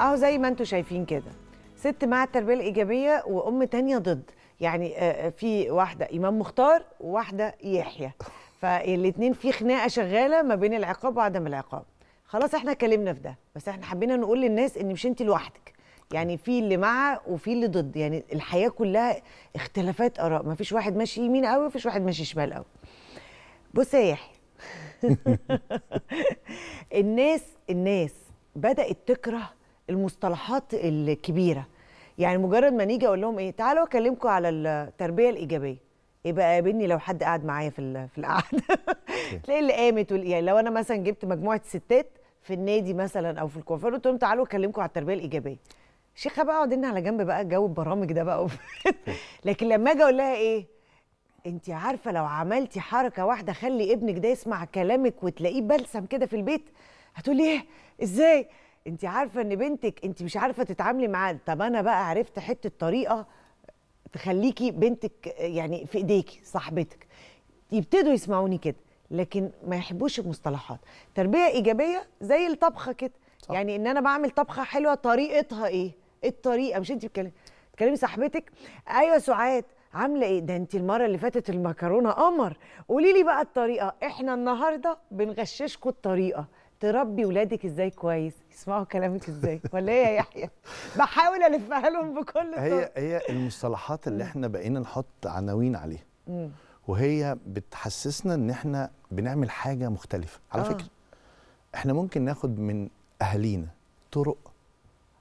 اهو زي ما انتم شايفين كده ست مع التربيه الايجابيه وام تانية ضد يعني آه، آه، في واحده امام مختار وواحده يحيى فالاثنين في خناقه شغاله ما بين العقاب وعدم العقاب خلاص احنا اتكلمنا في ده بس احنا حبينا نقول للناس ان مش انت لوحدك يعني في اللي مع وفي اللي ضد يعني الحياه كلها اختلافات اراء ما فيش واحد ماشي يمين قوي ومفيش واحد ماشي شمال قوي بص يا يحيى الناس الناس بدات تكره المصطلحات الكبيره يعني مجرد ما نيجي اقول لهم ايه تعالوا اكلمكم على التربيه الايجابيه ايه بقى قابلني لو حد قاعد معايا في في القعده تلاقي اللي قامت يعني لو انا مثلا جبت مجموعه ستات في النادي مثلا او في الكوافير قلت لهم تعالوا اكلمكم على التربيه الايجابيه شيخه بقى اقعد على جنب بقى جو البرامج ده بقى لكن لما اجي اقول لها ايه انت عارفه لو عملتي حركه واحده خلي ابنك ده يسمع كلامك وتلاقيه بلسم كده في البيت هتقولي ايه ازاي انت عارفه ان بنتك انت مش عارفه تتعاملي معاه طب انا بقى عرفت حته طريقه تخليكي بنتك يعني في ايديكي صاحبتك يبتدوا يسمعوني كده لكن ما يحبوش المصطلحات تربيه ايجابيه زي الطبخه كده صح. يعني ان انا بعمل طبخه حلوه طريقتها ايه الطريقه مش انت بتكلمي بتكلمي صاحبتك ايوه سعاد عامله ايه ده انت المره اللي فاتت المكرونه قمر قولي لي بقى الطريقه احنا النهارده بنغششكم الطريقه تربي ولادك ازاي كويس يسمعوا كلامك ازاي ولا ايه يا يحيى بحاول الفها لهم بكل هي هي المصطلحات اللي احنا بقينا نحط عناوين عليها وهي بتحسسنا ان احنا بنعمل حاجه مختلفه على آه. فكره احنا ممكن ناخد من اهالينا طرق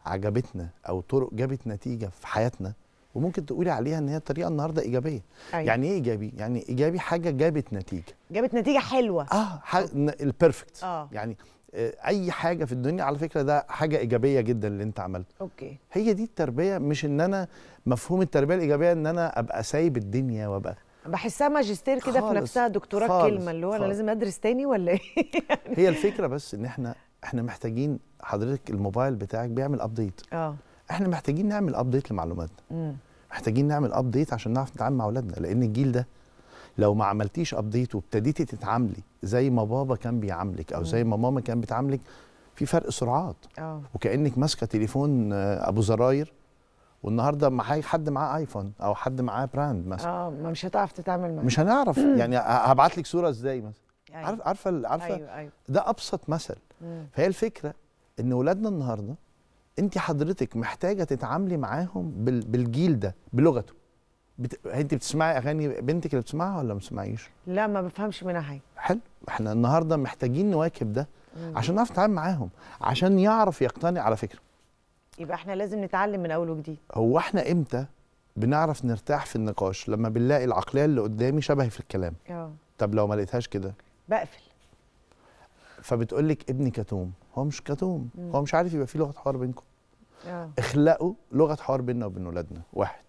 عجبتنا او طرق جابت نتيجه في حياتنا وممكن تقولي عليها ان هي طريقه النهارده ايجابيه أيوة. يعني ايه ايجابي يعني ايجابي حاجه جابت نتيجه جابت نتيجه حلوه اه ح... البيرفكت آه. يعني آه، اي حاجه في الدنيا على فكره ده حاجه ايجابيه جدا اللي انت عملته اوكي هي دي التربيه مش ان انا مفهوم التربيه الايجابيه ان انا ابقى سايب الدنيا وابقى بحسها ماجستير كده في نفسها دكتوراه كلمه اللي هو انا لازم ادرس تاني ولا ايه يعني هي الفكره بس ان احنا احنا محتاجين حضرتك الموبايل بتاعك بيعمل ابديت اه احنا محتاجين نعمل ابديت لمعلوماتنا محتاجين نعمل ابديت عشان نعرف نتعامل مع اولادنا لان الجيل ده لو ما عملتيش ابديت وابتديتي تتعاملي زي ما بابا كان بيعاملك او زي ما ماما كان بتعاملك في فرق سرعات أوه. وكانك ماسكه تليفون آه، ابو زراير والنهارده معايا حد معاه ايفون او حد معاه براند مثلا اه مش هتعرف تتعامل معاه مش هنعرف يعني هبعت لك صوره ازاي مثلا أيوة. عارفه عارفه أيوة أيوة. ده ابسط مثل مم. فهي الفكره ان ولادنا النهارده انت حضرتك محتاجه تتعاملي معاهم بالجيل ده بلغته بت... انت بتسمعي اغاني بنتك اللي بتسمعها ولا ما بتسمعيش؟ لا ما بفهمش منها حاجه حلو احنا النهارده محتاجين نواكب ده مم. عشان نعرف نتعامل معاهم عشان يعرف يقتنع على فكره يبقى احنا لازم نتعلم من اول وجديد هو احنا امتى بنعرف نرتاح في النقاش لما بنلاقي العقليه اللي قدامي شبهي في الكلام اه طب لو ما لقيتهاش كده بقفل فبتقول لك ابني كتوم هو مش كتوم هو مش عارف يبقى في لغه حوار بينكم آه. اخلقوا لغه حوار بيننا وبين ولادنا واحد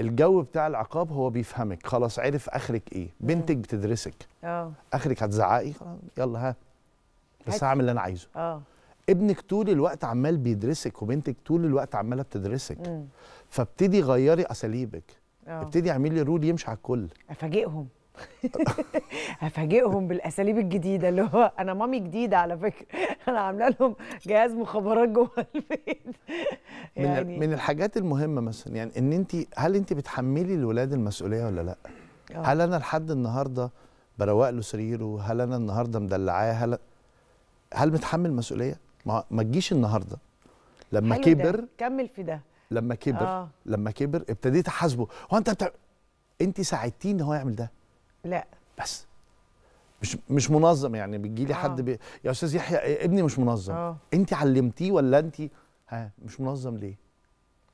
الجو بتاع العقاب هو بيفهمك خلاص عرف اخرك ايه بنتك بتدرسك اه اخرك هتزعقي يلا ها بس هعمل اللي انا عايزه اه ابنك طول الوقت عمال بيدرسك وبنتك طول الوقت عماله بتدرسك فابتدي غيري اساليبك آه. ابتدي اعملي رول يمشي على الكل افاجئهم هفاجئهم بالاساليب الجديده اللي هو انا مامي جديده على فكره انا عامله لهم جهاز مخابرات جوه البيت يعني من الحاجات المهمه مثلا يعني ان انت هل انت بتحملي الولاد المسؤوليه ولا لا؟ آه. هل انا لحد النهارده بروق له سريره؟ هل انا النهارده مدلعاه؟ هل هل متحمل مسؤوليه؟ ما, ما تجيش النهارده لما كبر ده. كمل في ده لما كبر آه. لما كبر ابتديت احاسبه هو انت بتعمل انت ساعدتيه ان هو يعمل ده لا بس مش مش منظم يعني بتجي لي آه. حد بي... يا استاذ يحيى ابني مش منظم آه. انت علمتيه ولا انت ها مش منظم ليه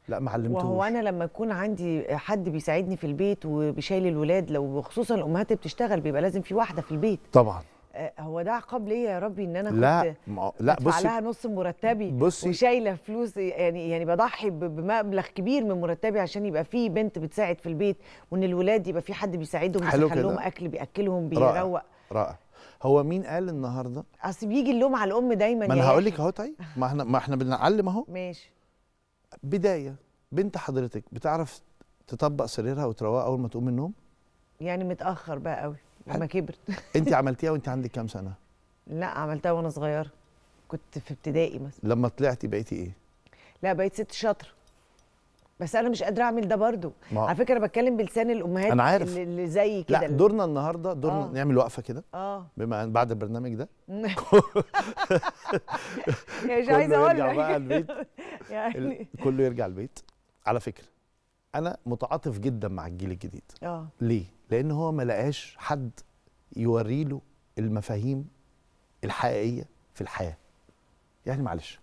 لا ما علمتوش وهو انا لما يكون عندي حد بيساعدني في البيت وبيشيل الولاد لو خصوصا الامهات بتشتغل بيبقى لازم في واحده في البيت طبعا آه، هو ده عقاب ليا يا ربي ان انا لا كنت لا بصي لها نص مرتبي بصي وشايله فلوس يعني يعني بضحي بمبلغ كبير من مرتبي عشان يبقى في بنت بتساعد في البيت وان الولاد يبقى في حد بيساعدهم بيخليهم لهم اكل بياكلهم بيروق رائع هو مين قال النهارده؟ اصل بيجي اللوم على الام دايما ما انا يعني. هقول لك اهو طيب ما احنا ما احنا بنعلم اهو ماشي بدايه بنت حضرتك بتعرف تطبق سريرها وتروقها اول ما تقوم من النوم؟ يعني متاخر بقى قوي لما كبرت انت عملتيها وانت عندك كام سنه لا عملتها وانا صغيره كنت في ابتدائي مثلا لما طلعتي بقيتي ايه لا بقيت ست شاطره بس انا مش قادره اعمل ده برضو ما. على فكره بتكلم بلسان الامهات أنا عارف. اللي زي كده لا دورنا النهارده دورنا آه. نعمل وقفه كده اه بما بعد البرنامج ده مش عايزه اقول يرجع بقى البيت يعني كله يرجع البيت على فكره انا متعاطف جدا مع الجيل الجديد اه ليه لان هو ما لقاش حد يوري له المفاهيم الحقيقيه في الحياه يعني معلش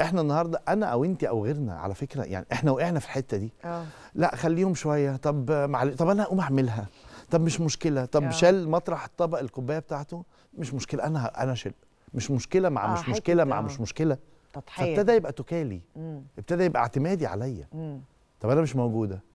احنا النهارده انا او انت او غيرنا على فكره يعني احنا وقعنا في الحته دي أوه. لا خليهم شويه طب معل... طب انا اقوم اعملها طب مش مشكله طب أوه. شال مطرح الطبق الكوبايه بتاعته مش مشكله انا انا شل مش مشكله مع آه، مش مشكله مع آه. مش مشكله تضحيه فابتدى يبقى تكالي ابتدى يبقى اعتمادي عليا طب انا مش موجوده